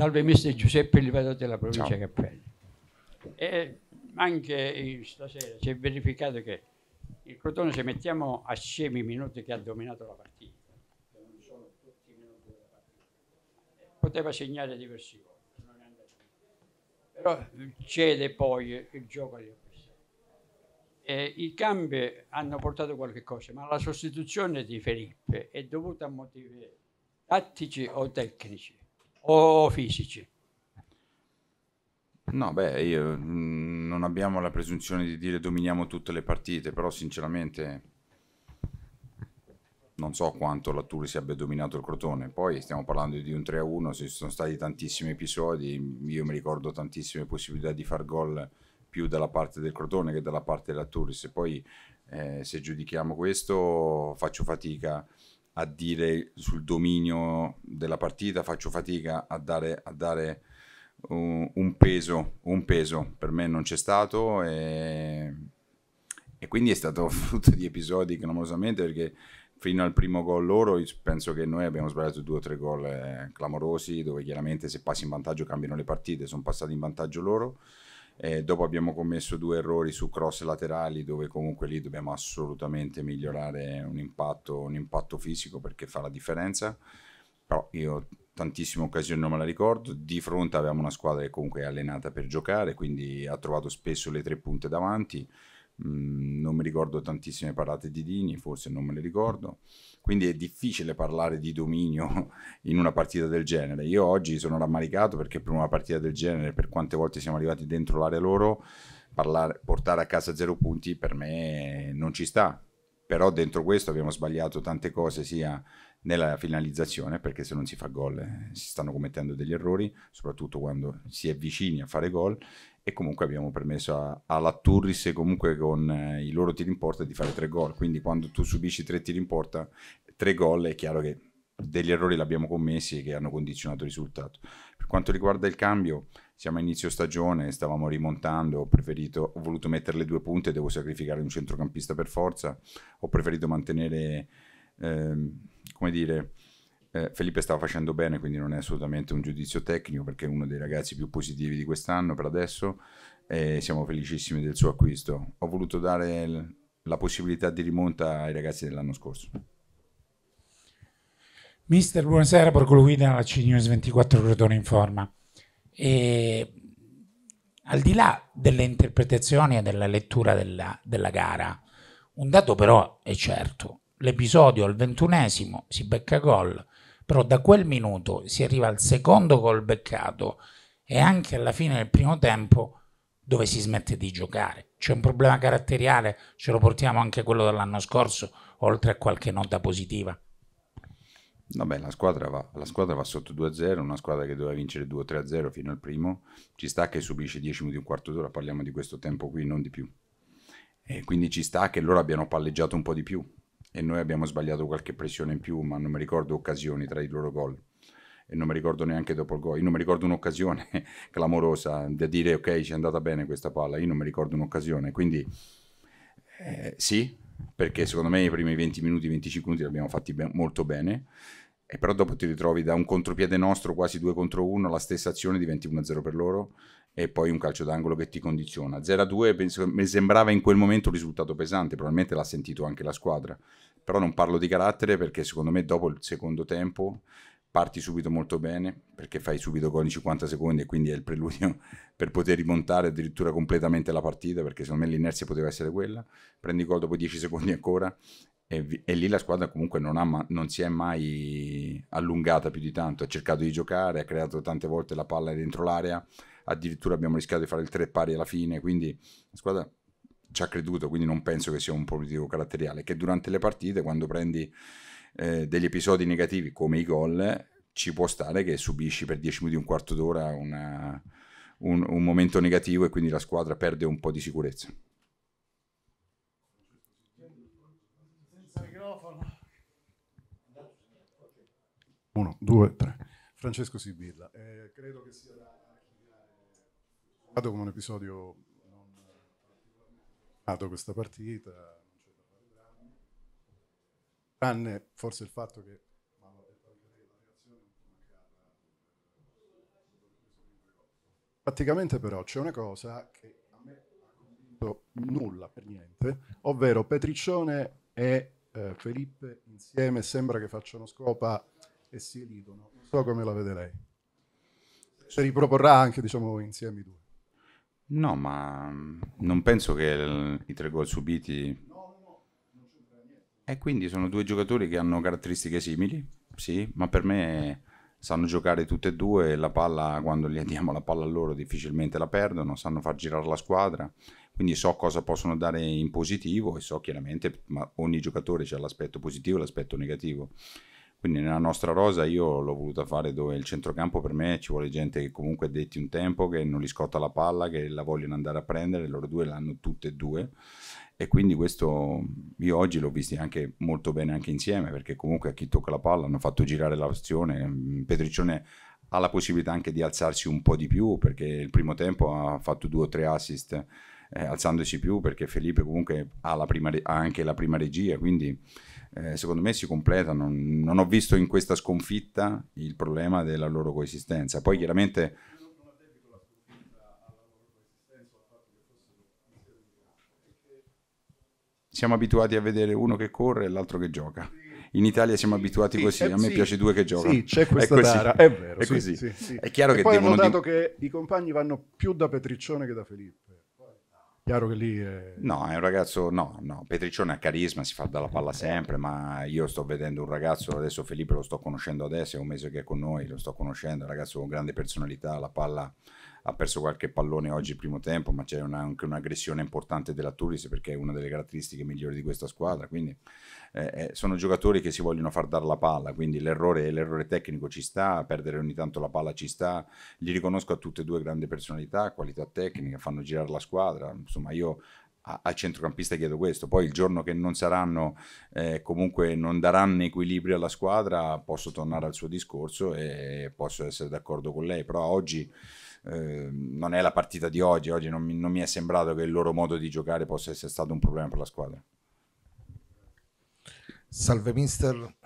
Salve mister Giuseppe Livato della provincia Ciao. Cappelli. E anche stasera si è verificato che il Crotone, se mettiamo assieme i minuti che ha dominato la partita, non sono tutti i minuti della partita, poteva segnare diversi gol, però cede poi il gioco agli avversari. Eh, I cambi hanno portato qualche cosa, ma la sostituzione di Felipe è dovuta a motivi tattici o tecnici o fisici? No, beh, io, mm, non abbiamo la presunzione di dire dominiamo tutte le partite, però sinceramente non so quanto la Turi si abbia dominato il Crotone. Poi stiamo parlando di un 3-1, ci sono stati tantissimi episodi, io mi ricordo tantissime possibilità di far gol più dalla parte del Crotone che dalla parte della Turis. Poi eh, se giudichiamo questo faccio fatica a dire sul dominio della partita, faccio fatica a dare, a dare un, uh, un, peso, un peso, per me non c'è stato e, e quindi è stato frutto di episodi clamorosamente perché fino al primo gol loro penso che noi abbiamo sbagliato due o tre gol eh, clamorosi dove chiaramente se passi in vantaggio cambiano le partite, sono passati in vantaggio loro eh, dopo abbiamo commesso due errori su cross laterali dove comunque lì dobbiamo assolutamente migliorare un impatto, un impatto fisico perché fa la differenza. Però io tantissime occasioni non me la ricordo. Di fronte avevamo una squadra che comunque è allenata per giocare, quindi ha trovato spesso le tre punte davanti. Mm, non mi ricordo tantissime parate di Dini, forse non me le ricordo, quindi è difficile parlare di dominio in una partita del genere. Io oggi sono rammaricato perché per una partita del genere, per quante volte siamo arrivati dentro l'area loro, parlare, portare a casa zero punti per me non ci sta, però dentro questo abbiamo sbagliato tante cose sia nella finalizzazione, perché se non si fa gol eh, si stanno commettendo degli errori, soprattutto quando si è vicini a fare gol. E comunque abbiamo permesso alla Turris comunque con eh, i loro tiri in porta di fare tre gol. Quindi quando tu subisci tre tiri in porta, tre gol, è chiaro che degli errori l'abbiamo abbiamo commessi e che hanno condizionato il risultato. Per quanto riguarda il cambio, siamo a inizio stagione, stavamo rimontando, ho, preferito, ho voluto mettere le due punte, devo sacrificare un centrocampista per forza, ho preferito mantenere... Ehm, come dire, eh, Felipe stava facendo bene, quindi non è assolutamente un giudizio tecnico perché è uno dei ragazzi più positivi di quest'anno per adesso e siamo felicissimi del suo acquisto. Ho voluto dare l- la possibilità di rimonta ai ragazzi dell'anno scorso. Mister, buonasera, Borgo Guida, la CNews 24 Crotone in forma. E al di là delle interpretazioni e della lettura della, della gara, un dato però è certo, l'episodio al ventunesimo si becca gol, però da quel minuto si arriva al secondo gol beccato e anche alla fine del primo tempo dove si smette di giocare. C'è un problema caratteriale, ce lo portiamo anche quello dell'anno scorso, oltre a qualche nota positiva. Vabbè, la squadra va, la squadra va sotto 2-0, una squadra che doveva vincere 2-3-0 fino al primo, ci sta che subisce 10 minuti e un quarto d'ora, parliamo di questo tempo qui, non di più. E quindi ci sta che loro abbiano palleggiato un po' di più, e noi abbiamo sbagliato qualche pressione in più, ma non mi ricordo occasioni tra i loro gol. E non mi ricordo neanche dopo il gol. Io non mi ricordo un'occasione clamorosa da dire ok, ci è andata bene questa palla. Io non mi ricordo un'occasione. Quindi eh, sì, perché secondo me i primi 20 minuti, 25 minuti li abbiamo fatti ben, molto bene. E però dopo ti ritrovi da un contropiede nostro, quasi 2 contro 1, la stessa azione diventi 1-0 per loro e poi un calcio d'angolo che ti condiziona. 0-2 penso, mi sembrava in quel momento un risultato pesante, probabilmente l'ha sentito anche la squadra. Però non parlo di carattere perché secondo me dopo il secondo tempo parti subito molto bene perché fai subito gol in 50 secondi e quindi è il preludio per poter rimontare addirittura completamente la partita perché secondo me l'inerzia poteva essere quella prendi gol dopo 10 secondi ancora e, e, lì la squadra comunque non, ha, non, si è mai allungata più di tanto, ha cercato di giocare, ha creato tante volte la palla dentro l'area, addirittura abbiamo rischiato di fare il tre pari alla fine, quindi la squadra ci ha creduto, quindi non penso che sia un positivo caratteriale, che durante le partite quando prendi eh, degli episodi negativi come i gol ci può stare che subisci per 10 minuti, un quarto d'ora una, un, un momento negativo e quindi la squadra perde un po' di sicurezza. Uno, due, tre. Francesco Sibilla, eh, credo che sia da archiviare come un episodio non nato questa partita, non c'è da fare drammi, tranne forse il fatto che Praticamente però c'è una cosa che a me ha convinto nulla per niente, ovvero Petriccione e eh, Felipe insieme sembra che facciano scopa e si ridono. Non so come la vede lei. Se riproporrà anche, diciamo, insieme i due. No, ma mm, non penso che il, i tre gol subiti... No, no, non niente. E quindi sono due giocatori che hanno caratteristiche simili, sì, ma per me sanno giocare tutte e due, la palla, quando gli diamo la palla a loro difficilmente la perdono, sanno far girare la squadra, quindi so cosa possono dare in positivo e so chiaramente, ma ogni giocatore c'è l'aspetto positivo e l'aspetto negativo. Quindi nella nostra rosa io l'ho voluta fare dove il centrocampo per me ci vuole gente che comunque detti un tempo, che non li scotta la palla, che la vogliono andare a prendere, loro due l'hanno tutte e due e quindi questo io oggi l'ho visto anche molto bene anche insieme perché comunque a chi tocca la palla hanno fatto girare l'azione, mm, Petriccione ha la possibilità anche di alzarsi un po' di più perché il primo tempo ha fatto due o tre assist eh, alzandosi più perché Felipe comunque ha, la prima, ha anche la prima regia quindi eh, secondo me si completano. Non, ho visto in questa sconfitta il problema della loro coesistenza. Poi chiaramente... Siamo abituati a vedere uno che corre e l'altro che gioca in Italia siamo abituati sì, così, a eh, me sì, piace due che giocano. Sì, c'è questa è tara, è vero. È, sì, così. Sì, è chiaro e che poi ho notato di... che i compagni vanno più da Petriccione che da Filippo. Chiaro che lì è... No, è un ragazzo, no, no, Petriccione ha carisma, si fa dalla eh, palla eh, sempre, certo. ma io sto vedendo un ragazzo, adesso Felipe lo sto conoscendo adesso, è un mese che è con noi, lo sto conoscendo, è un ragazzo con grande personalità, la palla ha perso qualche pallone oggi primo tempo, ma c'è una, anche un'aggressione importante della Turis perché è una delle caratteristiche migliori di questa squadra. Quindi eh, eh sono giocatori che si vogliono far dare la palla, quindi l'errore, l'errore, tecnico ci sta, perdere ogni tanto la palla ci sta. Li riconosco a tutte e due grandi personalità, qualità tecnica, fanno girare la squadra. Insomma, io al centrocampista chiedo questo, poi il giorno che non saranno, eh, comunque non daranno equilibrio alla squadra, posso tornare al suo discorso e posso essere d'accordo con lei, però oggi Ehm, non è la partita di oggi, oggi non mi, non mi, è sembrato che il loro modo di giocare possa essere stato un problema per la squadra. Salve mister,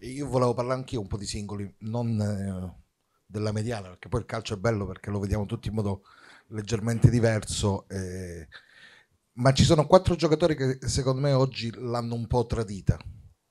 io volevo parlare anch'io un po' di singoli, non eh, della mediana, perché poi il calcio è bello perché lo vediamo tutti in modo leggermente diverso. Eh, ma ci sono quattro giocatori che secondo me oggi l'hanno un po' tradita.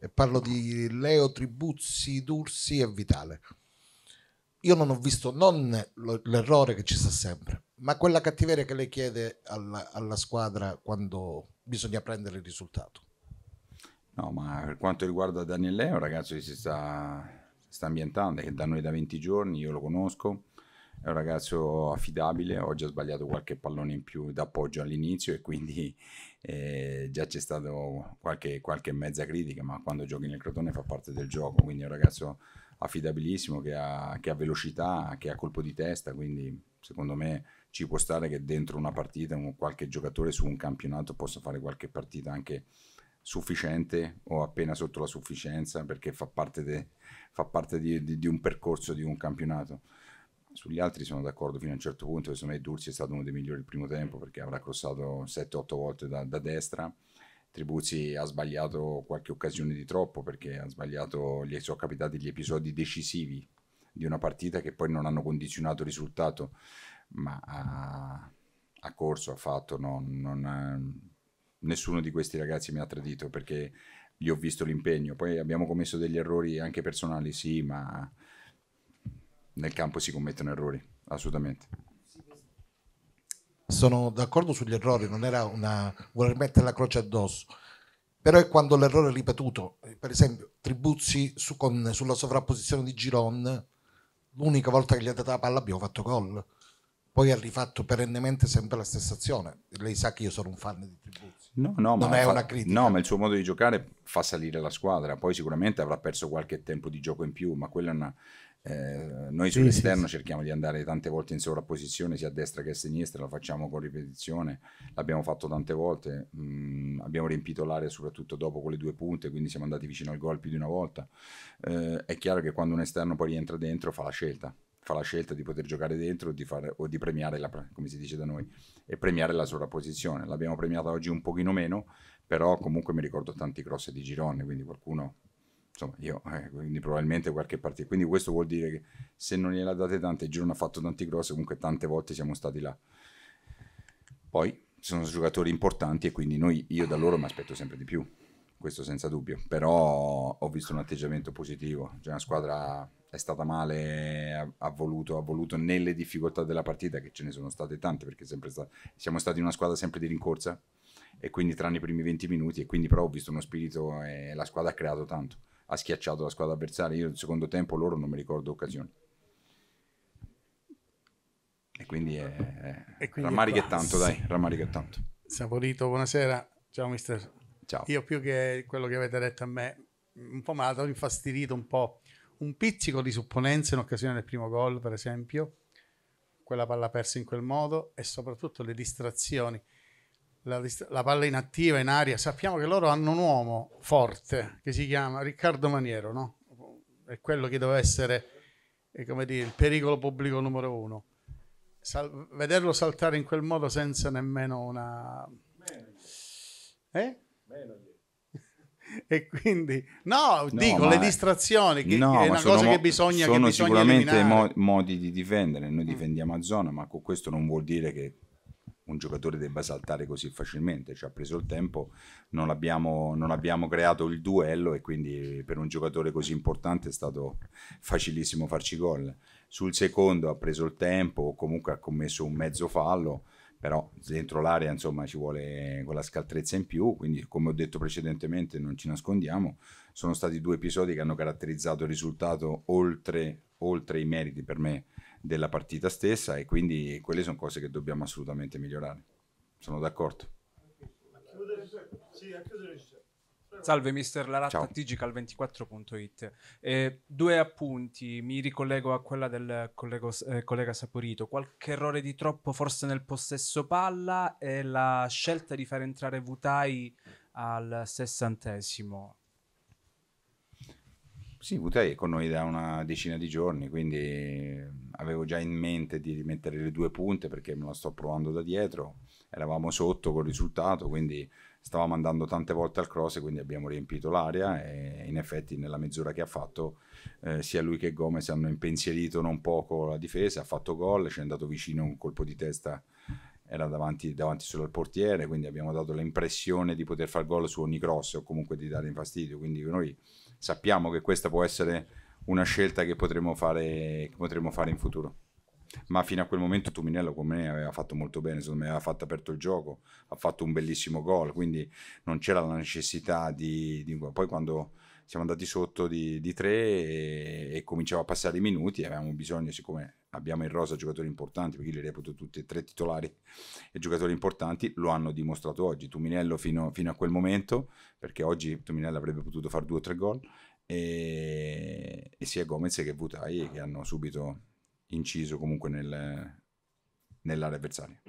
E parlo di Leo, Tribuzzi, Dursi e Vitale io non ho visto non l'errore che ci sta sempre, ma quella cattiveria che lei chiede alla, alla squadra quando bisogna prendere il risultato. No, ma per quanto riguarda Daniel è un ragazzo che si sta, sta ambientando, che da noi da 20 giorni, io lo conosco, è un ragazzo affidabile, ho già sbagliato qualche pallone in più d'appoggio all'inizio e quindi eh, già c'è stata qualche, qualche mezza critica, ma quando giochi nel Crotone fa parte del gioco, quindi è un ragazzo affidabilissimo, che ha, che ha velocità, che ha colpo di testa, quindi secondo me ci può stare che dentro una partita un, qualche giocatore su un campionato possa fare qualche partita anche sufficiente o appena sotto la sufficienza perché fa parte, de, fa parte di, di, di, un percorso di un campionato. Sugli altri sono d'accordo fino a un certo punto, secondo me Dursi è stato uno dei migliori il primo tempo perché avrà crossato 7-8 volte da, da destra Tribuzzi ha sbagliato qualche occasione di troppo perché ha sbagliato, gli sono capitati gli episodi decisivi di una partita che poi non hanno condizionato il risultato, ma ha, ha corso, ha fatto, no, ha, nessuno di questi ragazzi mi ha tradito perché gli ho visto l'impegno, poi abbiamo commesso degli errori anche personali, sì, ma nel campo si commettono errori, assolutamente sono d'accordo sugli errori, non era una voler mettere la croce addosso, però è quando l'errore è ripetuto, per esempio Tribuzzi su, con, sulla sovrapposizione di Giron, l'unica volta che gli ha dato la palla abbiamo fatto gol, poi ha rifatto perennemente sempre la stessa azione, lei sa che io sono un fan di Tribuzzi. No, no, non ma è fa, una critica. No, ma il suo modo di giocare fa salire la squadra, poi sicuramente avrà perso qualche tempo di gioco in più, ma quella è una, eh, noi sull'esterno sì, sì, sì. cerchiamo di andare tante volte in sovrapposizione sia a destra che a sinistra, la facciamo con ripetizione, l'abbiamo fatto tante volte, mm, abbiamo riempito l'area soprattutto dopo con le due punte, quindi siamo andati vicino al gol più di una volta. Eh, è chiaro che quando un esterno poi rientra dentro fa la scelta, fa la scelta di poter giocare dentro di fare, o di, premiare, la, come si dice da noi, e premiare la sovrapposizione. L'abbiamo premiata oggi un pochino meno, però comunque mi ricordo tanti cross di girone, quindi qualcuno insomma io, eh, quindi probabilmente qualche partita. Quindi questo vuol dire che se non gliela date tante, il giro non ha fatto tanti grossi, comunque tante volte siamo stati là. Poi sono giocatori importanti e quindi noi, io da loro mi aspetto sempre di più, questo senza dubbio, però ho visto un atteggiamento positivo, c'è cioè una squadra è stata male, ha, ha, voluto, ha voluto nelle difficoltà della partita, che ce ne sono state tante perché sta- siamo stati una squadra sempre di rincorsa, e quindi tranne i primi 20 minuti e quindi però ho visto uno spirito e la squadra ha creato tanto, ha schiacciato la squadra avversaria, io nel secondo tempo loro non mi ricordo occasioni. E quindi, è, è... rammarica tanto, dai, rammarica tanto. Saporito, buonasera. Ciao mister. Ciao. Io più che quello che avete detto a me, un po' mi ha dato infastidito un po' un pizzico di supponenza in occasione del primo gol, per esempio, quella palla persa in quel modo e soprattutto le distrazioni la, la, palla inattiva in aria, sappiamo che loro hanno un uomo forte che si chiama Riccardo Maniero, no? è quello che deve essere eh, come dire, il pericolo pubblico numero uno. Sal- vederlo saltare in quel modo senza nemmeno una... Eh? e quindi no, no dico le distrazioni che, no, è una cosa mo- che bisogna sono che bisogna sicuramente mo- modi di difendere noi difendiamo a zona ma con questo non vuol dire che un giocatore debba saltare così facilmente, ci ha preso il tempo, non abbiamo, non abbiamo creato il duello e quindi per un giocatore così importante è stato facilissimo farci gol. Sul secondo ha preso il tempo, o comunque ha commesso un mezzo fallo, però dentro l'area insomma ci vuole quella scaltrezza in più, quindi come ho detto precedentemente non ci nascondiamo, sono stati due episodi che hanno caratterizzato il risultato oltre, oltre i meriti per me della partita stessa e quindi quelle sono cose che dobbiamo assolutamente migliorare. Sono d'accordo. Salve mister Laratta, tgcal24.it. Eh, due appunti, mi ricollego a quella del collego, eh, collega Saporito. Qualche errore di troppo forse nel possesso palla e la scelta di far entrare Vutai al sessantesimo. Sì, Vutai è con noi da una decina di giorni, quindi avevo già in mente di rimettere le due punte perché me la sto provando da dietro, eravamo sotto col risultato, quindi stavamo andando tante volte al cross e quindi abbiamo riempito l'area e in effetti nella mezz'ora che ha fatto eh, sia lui che Gomez hanno impensierito non poco la difesa, ha fatto gol, ci è andato vicino un colpo di testa era davanti, davanti solo al portiere, quindi abbiamo dato l'impressione di poter far gol su ogni cross o comunque di dare in fastidio. Quindi noi sappiamo che questa può essere una scelta che potremo fare, che potremo fare in futuro ma fino a quel momento Tuminello con me aveva fatto molto bene, secondo me aveva fatto aperto il gioco, ha fatto un bellissimo gol, quindi non c'era la necessità di... di... poi quando siamo andati sotto di, di tre e, e cominciava a passare i minuti, avevamo bisogno, siccome abbiamo in rosa giocatori importanti, perché li reputo tutti e tre titolari e giocatori importanti, lo hanno dimostrato oggi, Tuminello fino, fino a quel momento, perché oggi Tuminello avrebbe potuto fare due o tre gol, e, e sia Gomez che Vutai che hanno subito inciso comunque nel, nell'area avversaria.